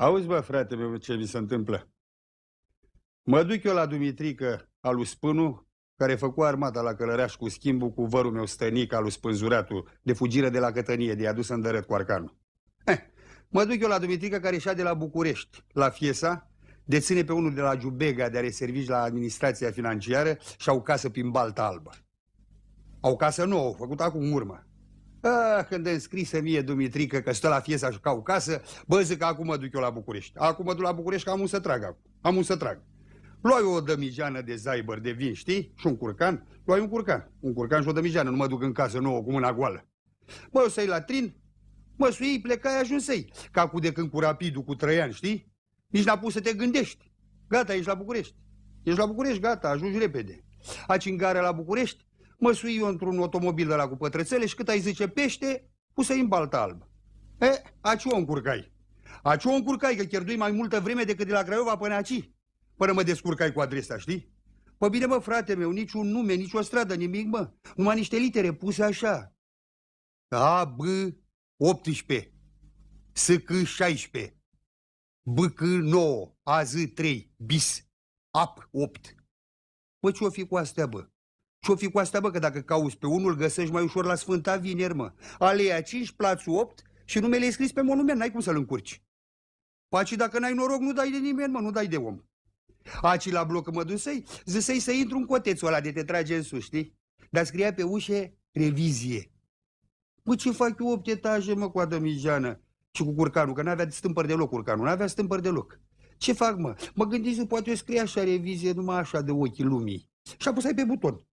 Auzi, bă, frate bă, ce mi se întâmplă. Mă duc eu la Dumitrică, al lui Spânu, care făcu armata la călăreaș cu schimbul cu vărul meu stănic al lui Spânzuratul, de fugire de la cătănie, de adus în dărăt cu arcanul. Eh, mă duc eu la Dumitrică, care ieșea de la București, la Fiesa, deține pe unul de la Giubega, de are servici la administrația financiară și au casă prin Balta Albă. Au casă nouă, făcută acum urmă. Ah, când îmi scrise mie Dumitrică că stă la Fiesa și o casă, bă, zic că acum mă duc eu la București. Acum mă duc la București că am un să trag acum. Am un să trag. Luai o dămigeană de zaibăr de vin, știi? Și un curcan. Luai un curcan. Un curcan și o dămigeană. Nu mă duc în casă nouă cu mâna goală. Mă, o să-i la trin, mă, sui, plecai, ajunsei. Ca cu de când cu rapidul, cu ani, știi? Nici n-a pus să te gândești. Gata, ești la București. Ești la București, gata, ajungi repede. Aci în gara la București, sui eu într-un automobil de la cu pătrățele și cât ai zice pește, pusei în balta albă. E, ce o încurcai. ce o încurcai, că cherdui mai multă vreme decât de la Craiova până aci, până mă descurcai cu adresa, știi? Pă bine, mă, frate meu, niciun nume, nici o stradă, nimic, mă. Numai niște litere puse așa. A, B, 18. S, C, 16. B, C, 9. A, Z, 3. Bis. Ap, 8. Bă, păi ce-o fi cu astea, bă? și o fi cu asta, bă, că dacă cauți pe unul, găsești mai ușor la Sfânta Vineri, mă. Aleea 5, plațul 8 și numele e scris pe monument, n-ai cum să-l încurci. Paci, dacă n-ai noroc, nu dai de nimeni, mă, nu dai de om. Aci la bloc mă dusei, zisei să intru în cotețul ăla de te trage în sus, știi? Dar scria pe ușe revizie. Bă, ce fac eu 8 etaje, mă, cu adămijană și cu curcanul, că n-avea stâmpări deloc curcanul, n-avea stâmpări deloc. Ce fac, mă? Mă gândiți poate eu scrie așa revizie numai așa de ochii lumii. Și ai pe buton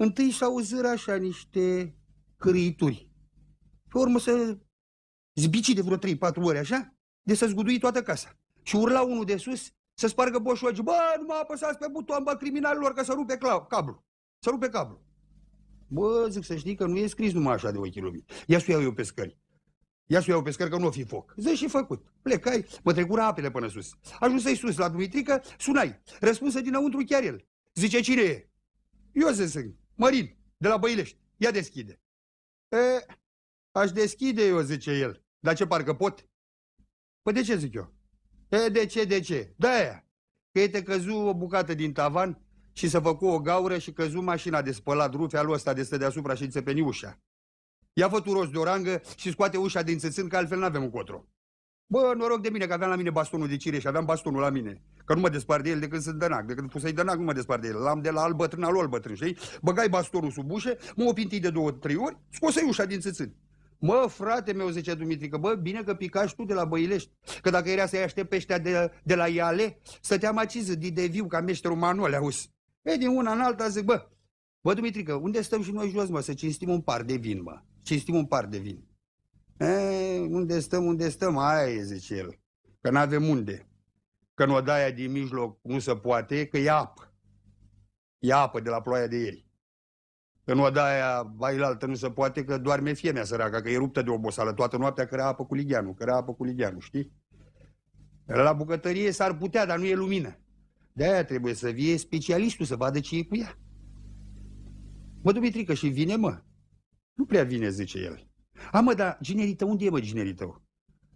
întâi să auziră așa niște crituri. Pe urmă să zbici de vreo 3-4 ori așa, de să zgudui toată casa. Și urla unul de sus să spargă boșoagi. Bă, nu mă apăsați pe buton, bă, criminalilor, că să rupe cablu. Să rupe cablu. Bă, zic să știi că nu e scris numai așa de ochii lumii. Ia să iau eu pe scări. Ia să iau pe scări că nu o fi foc. Zici și făcut. Plecai, mă trecura apele până sus. Ajunsă-i sus la Dumitrică, sunai. Răspunsă dinăuntru chiar el. Zice, cine e? Eu zic, Mărin, de la Băilești, ia deschide. E, aș deschide eu, zice el. Dar ce, parcă pot? Păi de ce zic eu? E, de ce, de ce? Da aia. Că e te căzu o bucată din tavan și să făcu o gaură și căzu mașina de spălat rufea lui ăsta de stă deasupra și pe ușa. Ia fă tu de orangă și scoate ușa din țățân, că altfel n-avem încotro. Bă, noroc de mine că aveam la mine bastonul de cire și aveam bastonul la mine. Că nu mă despar de el decât sunt dănac. De când să-i dănac, nu mă despar de el. L-am de la al bătrân, al al bătrân, știi? Băgai bastorul sub ușă, mă opinti de două, trei ori, scosei ușa din țâțâni. Mă, frate meu, zice Dumitrică, bă, bine că picași tu de la Băilești, că dacă era să-i aștept ăștia de, de la Iale, te aciză de, de viu ca meșterul Manuel, auzi. E, din una în alta zic, bă, bă, Dumitrică, unde stăm și noi jos, mă, să cinstim un par de vin, mă, cinstim un par de vin. E, unde stăm, unde stăm, aia e, zice el, că n-avem unde că în odaia din mijloc nu se poate, că e apă. E apă de la ploaia de ieri. În odaia bailaltă nu se poate, că doarme fiemea săraca, că e ruptă de oboseală toată noaptea, că era apă cu ligheanu, că era apă cu ligheanu, știi? La bucătărie s-ar putea, dar nu e lumină. De-aia trebuie să vie specialistul să vadă ce e cu ea. Mă, Dumitrică, și vine, mă. Nu prea vine, zice el. A, mă, dar ginerii tău, unde e, mă, ginerii tău?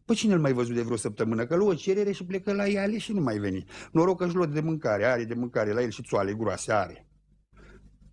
Păi cine l mai văzut de vreo săptămână? Că luă cerere și plecă la Iale și nu mai veni. Noroc că își luă de mâncare, are de mâncare la el și țoale groase are.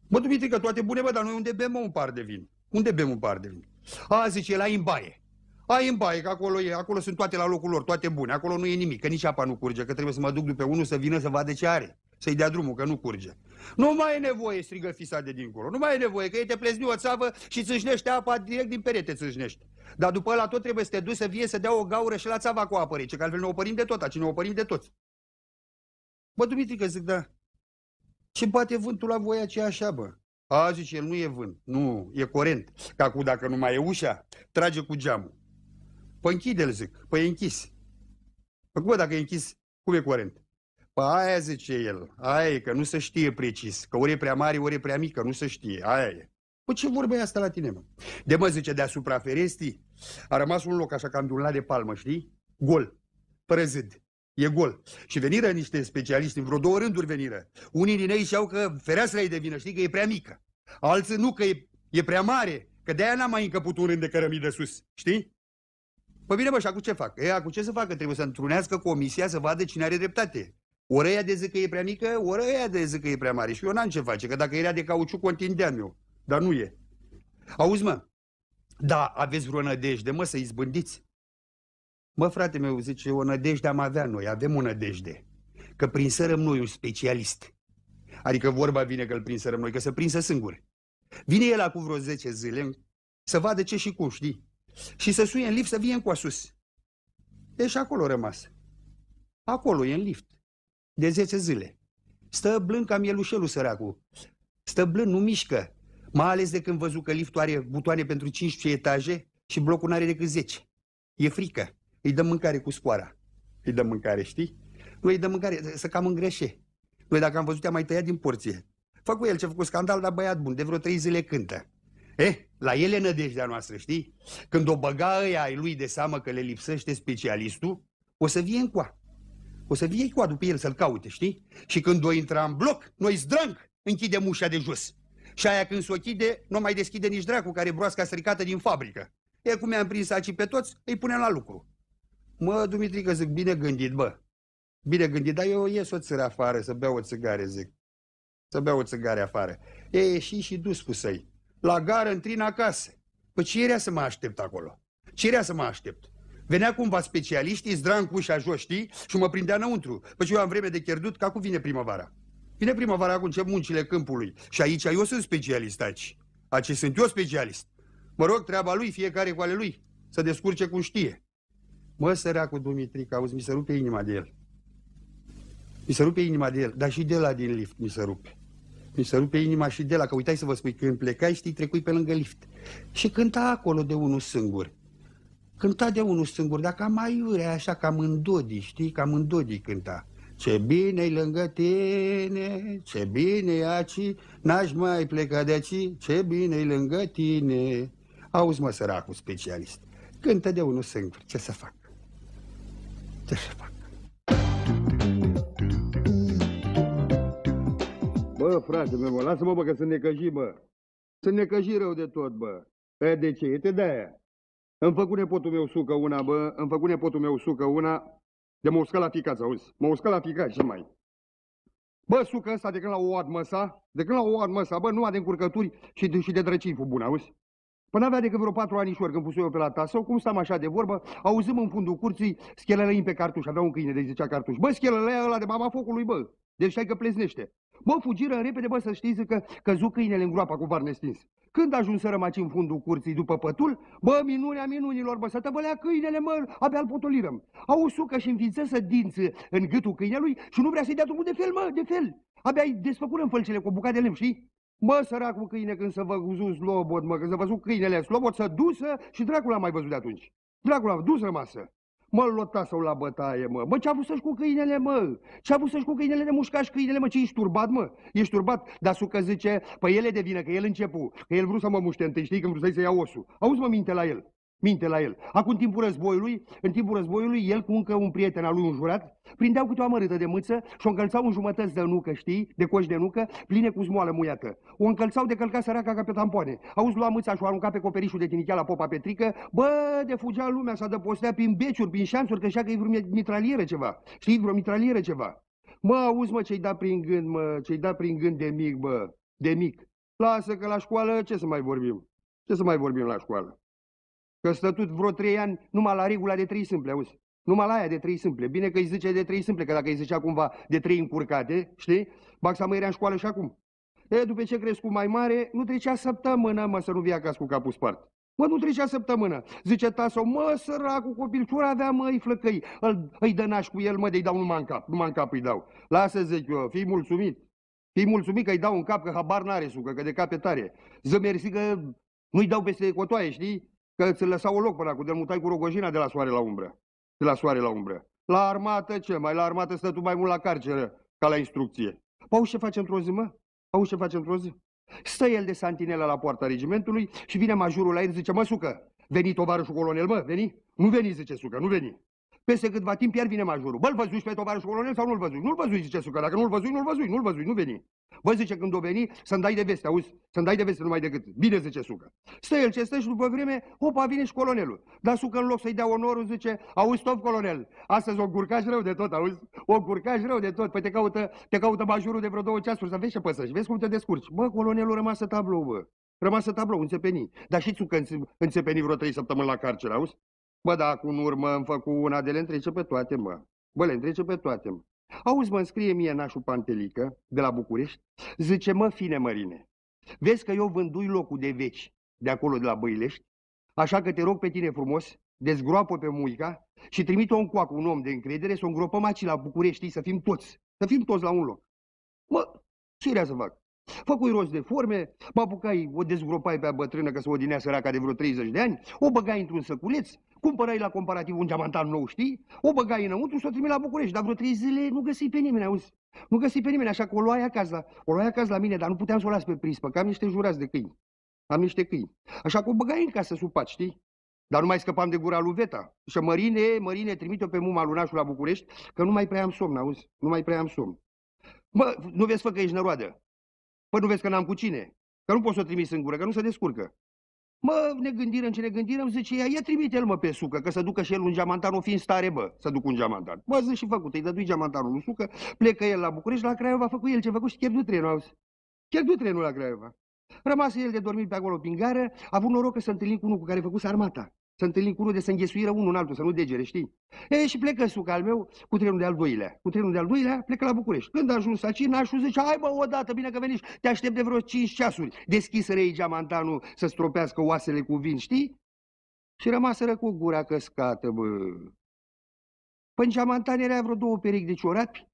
Mă, Dumitri, că toate bune, bă, dar noi unde bem un par de vin? Unde bem un par de vin? A, zice, la imbaie. Ai în baie, că acolo, e, acolo sunt toate la locul lor, toate bune. Acolo nu e nimic, că nici apa nu curge, că trebuie să mă duc după unul să vină să vadă ce are. Să-i dea drumul, că nu curge. Nu mai e nevoie, strigă fisa de dincolo. Nu mai e nevoie, că ei te plezni o țavă și țâșnește apa direct din perete țâșnește. Dar după ăla tot trebuie să te duci să vie să dea o gaură și la țava cu apă rece, că altfel ne opărim de tot, aici ne opărim de toți. Bă, Dumitrică, zic, da, ce bate vântul la voia aceea așa, bă? A, zice, el nu e vânt, nu, e corent. Că acum dacă nu mai e ușa, trage cu geamul. Păi închide-l, zic, păi e închis. Păi cum, dacă e închis, cum e corent? Păi aia zice el, aia e, că nu se știe precis, că ori e prea mare, ori e prea mică, nu se știe, aia e. Păi ce vorba e asta la tine, mă? De mă zice, deasupra ferestii a rămas un loc așa ca îndulnat de palmă, știi? Gol, Prezid. E gol. Și veniră niște specialiști, în vreo două rânduri veniră. Unii din ei știau că fereastra e de vină, știi, că e prea mică. Alții nu, că e, e prea mare, că de-aia n-am mai încăput un rând de de sus, știi? Păi bine, bă, și acum ce fac? E, acum ce să facă? Trebuie să întrunească comisia să vadă cine are dreptate. Ori ea de zic că e prea mică, ori ea de zic că e prea mare. Și eu n-am ce face, că dacă era de cauciuc, o întindeam eu dar nu e. Auzi, mă, da, aveți vreo nădejde, mă, să izbândiți. Mă, frate meu, zice, o nădejde am avea noi, avem o nădejde. Că prinsărăm noi un specialist. Adică vorba vine că îl prinsărăm noi, că se prinsă singur. Vine el acum vreo 10 zile să vadă ce și cum, știi? Și să suie în lift să vie în sus. Deci acolo rămas. Acolo e în lift. De 10 zile. Stă blând ca mielușelul săracul. Stă blând, nu mișcă. Mai ales de când văzut că liftul are butoane pentru 15 etaje și blocul n-are decât 10. E frică. Îi dăm mâncare cu scoara. Îi dăm mâncare, știi? Noi îi dăm mâncare, să cam îngreșe. Noi dacă am văzut, te-am mai tăiat din porție. Fă cu el ce a făcut scandal, dar băiat bun, de vreo trei zile cântă. Eh, la ele nădejdea noastră, știi? Când o băga ăia ai lui de seamă că le lipsește specialistul, o să vie încoa. O să vie cu după el să-l caute, știi? Și când o intra în bloc, noi zdrang închidem ușa de jos. Și aia când se ochide, nu mai deschide nici dracu care broasca stricată din fabrică. E cum i-am prins acii pe toți, îi punem la lucru. Mă, Dumitrică, zic, bine gândit, bă. Bine gândit, dar eu ies o țără afară să beau o țigare, zic. Să beau o țigare afară. E ieși și dus cu săi. La gară, în trin acasă. Păi ce era să mă aștept acolo? Ce era să mă aștept? Venea cumva specialiștii, zdran cu jos, știi? Și mă prindea înăuntru. Păi eu am vreme de pierdut, ca cum vine primăvara. Vine primăvara cu încep muncile câmpului și aici eu sunt specialist aici. Aici sunt eu specialist. Mă rog, treaba lui, fiecare cu ale lui, să descurce cum știe. Mă, săracul că auzi, mi se rupe inima de el. Mi se rupe inima de el, dar și de la din lift mi se rupe. Mi se rupe inima și de la, că uitai să vă spui, când plecai, știi, trecui pe lângă lift. Și cânta acolo de unul singur. Cânta de unul singur, dar cam aiurea, așa, cam în dodi, știi, cam în dodi cânta. Ce bine e lângă tine, ce bine e aci, n-aș mai pleca de aici, ce bine e lângă tine. Auzi, mă, săracul specialist, cântă de unul singur, ce să fac? Ce să fac? Bă, frate meu, lasă-mă, bă, că sunt necăjit, bă. Sunt necăjit rău de tot, bă. E, de ce? E te de-aia. Îmi făcut nepotul meu sucă una, bă, îmi făcut nepotul meu sucă una, de m-a uscat la ficați, auzi? M-a uscat la ficați, ce mai? Bă, sucă ăsta de când la o admăsa, de când la o admăsa, bă, nu are de încurcături și de, și de fu bun, auzi? Până păi avea decât vreo patru ani când fuseu eu pe la tasă, cum stam așa de vorbă, auzim în fundul curții schelele pe cartuș, avea un câine de zicea cartuș. Bă, schelele ăla de mama focului, bă, deci stai că pleznește. Bă, fugiră repede, bă, să știți că căzu câinele în groapa cu varne stins. Când ajunseră rămaci în fundul curții după pătul, bă, minunea minunilor, bă, să tăbălea câinele, mă, abia-l potolirăm. Au sucă și înființăsă dință în gâtul câinelui și nu vrea să-i dea drumul de fel, mă, de fel. Abia-i desfăcură în fălcele cu o bucată de lemn, știi? Mă, săracul câine, când să văzut slobot, mă, când să văzut câinele slobod, să dusă și dracul l-a mai văzut de atunci. Dracul a dus rămasă. Mă, lota sau la bătaie, mă. Mă, ce-a vrut să-și cu câinele, mă? Ce-a vrut să-și cu câinele de mușcaș câinele, mă? Ce, ești turbat, mă? Ești turbat? Dar sucă zice, el păi ele de vină, că el începu, că el vrut să mă muște întâi, știi, când vrut să-i să ia osul. Auzi, mă, minte la el minte la el. Acum, în timpul războiului, în timpul războiului, el cu încă un prieten al lui un jurat, prindeau câte o amărâtă de mâță și o încălțau în jumătăți de nucă, știi, de coș de nucă, pline cu smoală muiată. O încălțau de călca săraca ca pe tampoane. Auzi, lua mâța și o arunca pe coperișul de tinichea la popa Petrică, bă, de fugea lumea, s-a dăpostea prin beciuri, prin șanțuri, că știa că e vreo mitralieră ceva. Știi, vreo mitralieră ceva. Mă, auzi, mă, ce-i da prin gând, mă, ce-i da prin gând de mic, bă, de mic. Lasă că la școală ce să mai vorbim? Ce să mai vorbim la școală? Că stătut vreo trei ani numai la regula de trei simple, auzi? Numai la aia de trei simple. Bine că îi zice de trei simple, că dacă îi zicea cumva de trei încurcate, știi? Baxa să mă era în școală și acum. E, după ce crezi cu mai mare, nu trecea săptămână, mă, să nu vii acasă cu capul spart. Mă, nu trecea săptămână. Zice tasă, mă, săracul copilcior avea, mă, îi flăcăi. Îl, îi dănaș cu el, mă, de-i dau numai în cap. Numai în cap îi dau. Lasă, zic eu, fii mulțumit. Fii mulțumit că îi dau un cap, că habar n-are sucă, că de cap e tare. Zămersi că nu-i dau peste cotoaie, știi? Că ți lăsau un loc până acum, de mutai cu rogojina de la soare la umbră. De la soare la umbră. La armată ce? Mai la armată stă tu mai mult la carceră ca la instrucție. Păi ce facem într-o zi, mă? Păi ce facem într-o zi? Stă el de santinelă la poarta regimentului și vine majorul la el, zice, mă, sucă, veni tovarășul colonel, mă, veni? Nu veni, zice sucă, nu veni. Peste câtva timp iar vine majorul. Bă-l văzuși pe tovarășul colonel sau nu-l văzuși? Nu-l văzuși, zice Sucă. Dacă nu-l văzuși, nu-l văzuși, nu-l văzuși, nu veni. Bă, zice, când o veni, să-mi dai de veste, auzi? Să-mi dai de veste numai decât. Bine, zice Sucă. Stă el ce stă și după vreme, opa, vine și colonelul. Dar Sucă, în loc să-i dea onorul, zice, auzi, top, colonel, astăzi o curcaș rău de tot, auzi? O curcaș rău de tot. Păi te caută, te caută majorul de vreo două ceasuri, să vezi ce păsăși, vezi cum te descurci. Bă, colonelul rămasă tablou, bă. Rămasă tablou, înțepenii. Dar și tu că înțepenii vreo trei săptămâni la carcer, auzi? Bă, da, cu în urmă am făcut una de le întrece pe toate, mă. Bă, le întrece pe toate, mă. Auzi, mă, scrie mie nașul Pantelică, de la București, zice, mă, fine, mărine, vezi că eu vândui locul de veci de acolo, de la Băilești, așa că te rog pe tine frumos, dezgroapă pe muica și trimite-o în coacă, un om de încredere, să o îngropăm aici la București, să fim toți, să fim toți la un loc. Mă, ce vrea să fac? Făcui rost de forme, mă apucai, o dezgropai pe a bătrână că o odinea săraca de vreo 30 de ani, o băgai într-un săculeț, cumpărai la comparativ un diamantan nou, știi? O băgai înăuntru și o trimi la București, dar vreo trei zile nu găsi pe nimeni, auzi? Nu găsi pe nimeni, așa că o luai acasă, o luai acasă la mine, dar nu puteam să o las pe prispă, că am niște jurați de câini. Am niște câini. Așa că o băgai în casă sub știi? Dar nu mai scăpam de gura lui Veta. Și Mărine, Mărine, trimite-o pe muma lunașul la București, că nu mai prea am somn, auzi? Nu mai prea am somn. Mă, nu vezi, fă că ești năroadă. Păi nu vezi că n-am cu cine. Că nu poți să o trimis în gură, că nu se descurcă. Mă, ne gândirem ce ne gândirem, zice ea, ia trimite-l mă pe sucă, că să ducă și el un geamantan, o fi în stare, bă, să duc un geamantan. Mă zic și făcut, îi dădui geamantanul în sucă, plecă el la București, la Craiova, făcut el ce făcut și chiar du trenul, auzi? Chiar du trenul la Craiova. Rămase el de dormit pe acolo pingară, a avut noroc că s-a întâlnit cu unul cu care a făcut armata. Să întâlnim cu unul de să înghesuiră unul în altul, să nu degere, știi? E, și plecă suca al meu cu trenul de-al doilea. Cu trenul de-al doilea plecă la București. Când a ajuns aici, nașul zice, hai bă, odată, bine că veniți, te aștept de vreo 5 ceasuri. Deschis rei geamantanul să stropească oasele cu vin, știi? Și rămaseră cu gura căscată, bă. Până păi geamantan era vreo două perechi de ciorapi,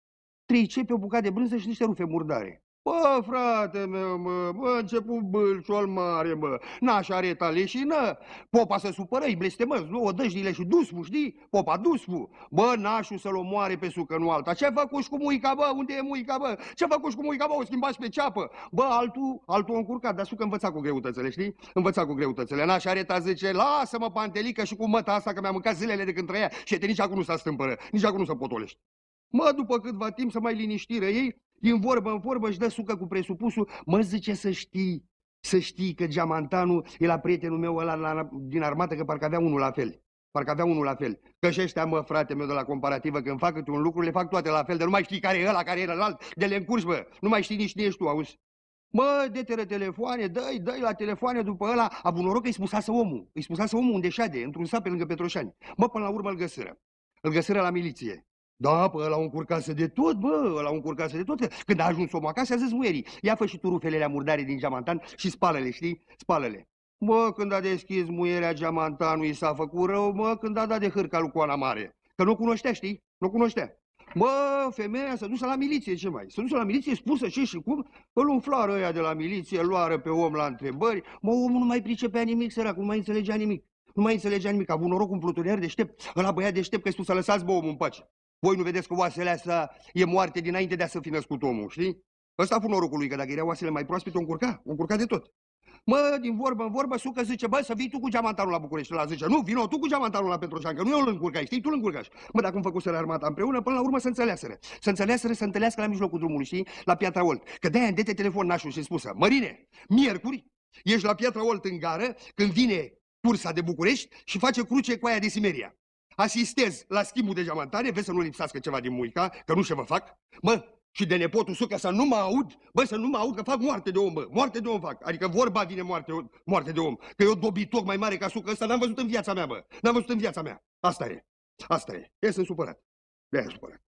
trei cepe, o bucată de brânză și niște rufe murdare. Bă, frate meu, mă, mă început bâlciol mare, mă. n-aș areta leșină, popa să supărăi, blestemăți, două dăjdile și dusmu, știi? Popa dusmu. Bă, nașul să-l omoare pe sucă, nu alta. Ce făcuși cu muica, bă? Unde e muica, bă? Ce făcuși cu muica, bă? O schimbați pe ceapă. Bă, altul, altul a încurcat, dar sucă învăța cu greutățele, știi? Învăța cu greutățele. N-aș areta, zice, lasă-mă, pantelică, și cu măta asta, că mi-a mâncat zilele de când trăia. Și te nici acum nu s-a stâmpără, nici acum nu se potolești. Mă, după câtva timp să mai liniștire ei, din vorbă în vorbă își dă sucă cu presupusul, mă zice să știi, să știi că geamantanul e la prietenul meu ăla la, din armată, că parcă avea unul la fel. Parcă avea unul la fel. Că și ăștia, mă, frate meu, de la comparativă, când fac câte un lucru, le fac toate la fel, de nu mai știi care e ăla, care e alt, de le încurci, mă. Nu mai știi nici cine ești tu, auzi? Mă, dete telefoane, dă-i, dă la telefoane după ăla. A bun noroc că îi spusase omul. Îi spusase omul unde șade, într-un sat pe lângă Petroșani. Mă, până la urmă îl găsără. Îl găsără la miliție. Da, pă, l un curcase de tot, bă, l un curcase de tot. Când a ajuns omul acasă, a zis muierii, ia fă și tu rufelele murdare din geamantan și spală-le, știi? Spală-le. Mă, când a deschis muierea geamantanului, s-a făcut rău, mă, când a dat de hârca lui Coana Mare. Că nu o cunoștea, știi? Nu o cunoștea. Mă, femeia s-a dus la miliție, ce mai? S-a dus la miliție, spusă ce și cum, îl umflară ăia de la miliție, luară pe om la întrebări. Mă, omul nu mai pricepea nimic, sărac, nu mai înțelegea nimic. Nu mai înțelegea nimic, a avut noroc un plutonier deștept, ăla băiat deștept că spus să lăsați bă omul în pace. Voi nu vedeți că oasele astea e moarte dinainte de a să fi născut omul, știi? Ăsta a fost norocul lui, că dacă era oasele mai proaspete, o încurca, o încurca de tot. Mă, din vorbă în vorbă, sucă zice, bă, să vii tu cu geamantanul la București. La zice, nu, vino tu cu geamantanul la Petroșan, că nu eu îl încurcai, știi, tu îl încurcași. Mă, dacă îmi făcuseră armata împreună, până la urmă să înțeleasere. Să înțeleasere, să întâlnească la mijlocul drumului, știi, la Piatra Olt. Că de-aia îndete telefon nașul și spusă, Mărine, miercuri, ești la Piatra Olt în gară, când vine cursa de București și face cruce cu aia de Simeria asistez la schimbul de geamantare, vezi să nu lipsească ceva din muica, că nu se vă fac, mă, și de nepotul sucă să nu mă aud, bă, să nu mă aud că fac moarte de om, bă, moarte de om fac. Adică vorba vine moarte, moarte de om, că eu dobitoc mai mare ca sucă ăsta n-am văzut în viața mea, bă, n-am văzut în viața mea. Asta e, asta e, e sunt supărat, de supărat.